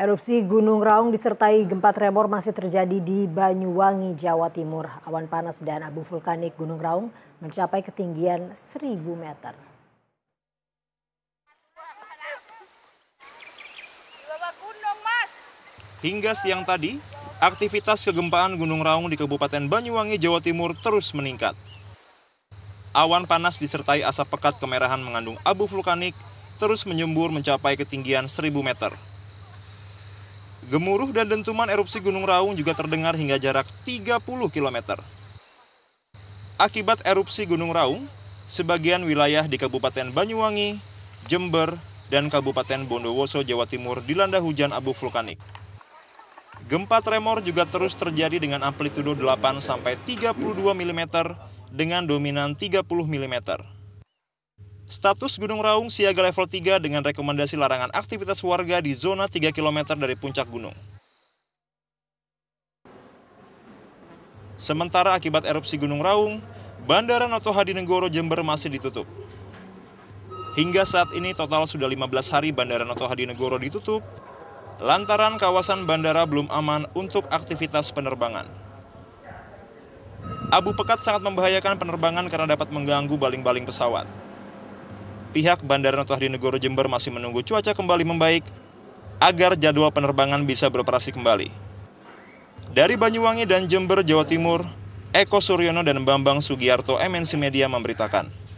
Erupsi Gunung Raung disertai gempa tremor masih terjadi di Banyuwangi, Jawa Timur. Awan panas dan abu vulkanik Gunung Raung mencapai ketinggian 1000 meter. Hingga siang tadi, aktivitas kegempaan Gunung Raung di Kabupaten Banyuwangi, Jawa Timur terus meningkat. Awan panas disertai asap pekat kemerahan mengandung abu vulkanik terus menyembur mencapai ketinggian 1000 meter. Gemuruh dan dentuman erupsi Gunung Raung juga terdengar hingga jarak 30 km. Akibat erupsi Gunung Raung, sebagian wilayah di Kabupaten Banyuwangi, Jember, dan Kabupaten Bondowoso, Jawa Timur dilanda hujan abu vulkanik. Gempa tremor juga terus terjadi dengan amplitudo 8 sampai 32 mm dengan dominan 30 mm. Status Gunung Raung siaga level 3 dengan rekomendasi larangan aktivitas warga di zona 3 km dari puncak gunung. Sementara akibat erupsi Gunung Raung, Bandara Noto Hadinegoro Jember masih ditutup. Hingga saat ini total sudah 15 hari Bandara Noto Hadinegoro ditutup, lantaran kawasan bandara belum aman untuk aktivitas penerbangan. Abu pekat sangat membahayakan penerbangan karena dapat mengganggu baling-baling pesawat pihak Bandara Negoro Jember masih menunggu cuaca kembali membaik agar jadwal penerbangan bisa beroperasi kembali. Dari Banyuwangi dan Jember, Jawa Timur, Eko Suryono dan Bambang Sugiarto MNC Media memberitakan.